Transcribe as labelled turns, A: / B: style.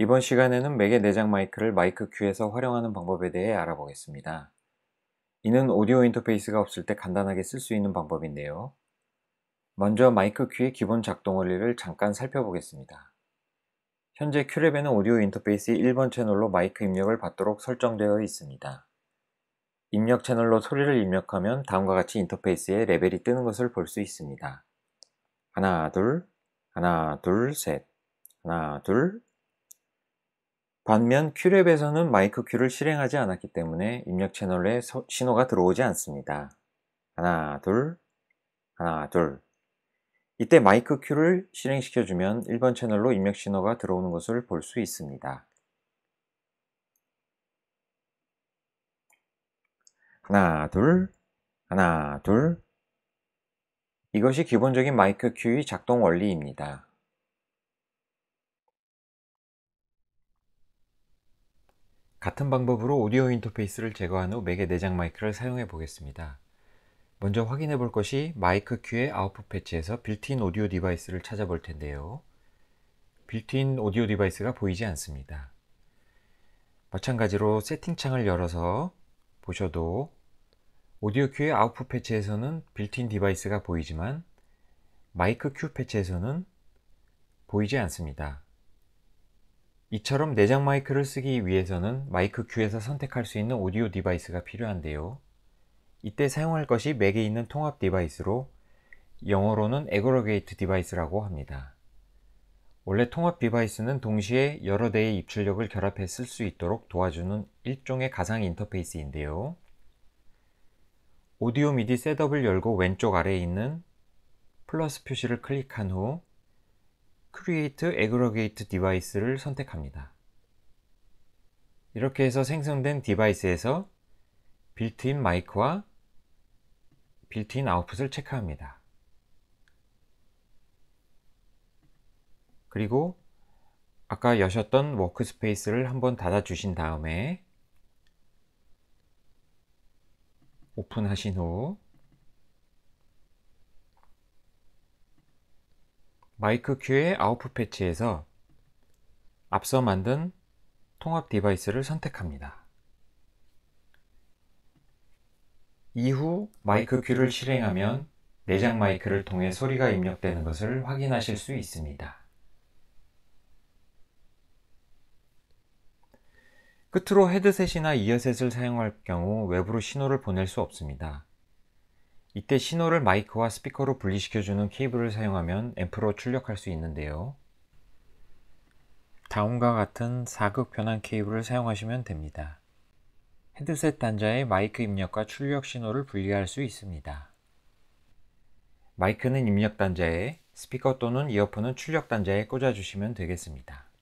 A: 이번 시간에는 맥의 내장 마이크를 마이크 큐에서 활용하는 방법에 대해 알아보겠습니다. 이는 오디오 인터페이스가 없을 때 간단하게 쓸 수 있는 방법인데요. 먼저 마이크 큐의 기본 작동 원리를 잠깐 살펴보겠습니다. 현재 큐랩에는 오디오 인터페이스 의 1번 채널로 마이크 입력을 받도록 설정되어 있습니다. 입력 채널로 소리를 입력하면 다음과 같이 인터페이스에 레벨이 뜨는 것을 볼 수 있습니다. 하나, 둘, 하나, 둘, 셋, 하나, 둘, 반면 큐랩에서는 마이크 큐를 실행하지 않았기 때문에 입력 채널에 서, 신호가 들어오지 않습니다. 하나, 둘, 하나, 둘. 이때 마이크 큐를 실행시켜주면 1번 채널로 입력 신호가 들어오는 것을 볼 수 있습니다. 하나, 둘, 하나, 둘. 이것이 기본적인 마이크 큐의 작동 원리입니다. 같은 방법으로 오디오 인터페이스를 제거한 후 맥의 내장 마이크를 사용해 보겠습니다. 먼저 확인해 볼 것이 마이크 큐의 아웃풋 패치에서 빌트인 오디오 디바이스를 찾아볼 텐데요. 빌트인 오디오 디바이스가 보이지 않습니다. 마찬가지로 세팅창을 열어서 보셔도 오디오 큐의 아웃풋 패치에서는 빌트인 디바이스가 보이지만 마이크 큐 패치에서는 보이지 않습니다. 이처럼 내장 마이크를 쓰기 위해서는 마이크 큐에서 선택할 수 있는 오디오 디바이스가 필요한데요. 이때 사용할 것이 맥에 있는 통합 디바이스로 영어로는 에그로게이트 디바이스라고 합니다. 원래 통합 디바이스는 동시에 여러 대의 입출력을 결합해 쓸 수 있도록 도와주는 일종의 가상 인터페이스인데요. 오디오 미디 셋업을 열고 왼쪽 아래에 있는 플러스 표시를 클릭한 후 Create Aggregate Device를 선택합니다. 이렇게 해서 생성된 디바이스에서 빌트인 마이크와 빌트인 아웃풋을 체크합니다. 그리고 아까 여셨던 워크스페이스를 한번 닫아주신 다음에 오픈하신 후 마이크 큐의 아웃풋 패치에서 앞서 만든 통합 디바이스를 선택합니다. 이후 마이크 큐를 실행하면 내장 마이크를 통해 소리가 입력되는 것을 확인하실 수 있습니다. 끝으로 헤드셋이나 이어셋을 사용할 경우 외부로 신호를 보낼 수 없습니다. 이때 신호를 마이크와 스피커로 분리시켜주는 케이블을 사용하면 앰프로 출력할 수 있는데요. 다음과 같은 사극 변환 케이블을 사용하시면 됩니다. 헤드셋 단자의 마이크 입력과 출력 신호를 분리할 수 있습니다. 마이크는 입력 단자에, 스피커 또는 이어폰은 출력 단자에 꽂아주시면 되겠습니다.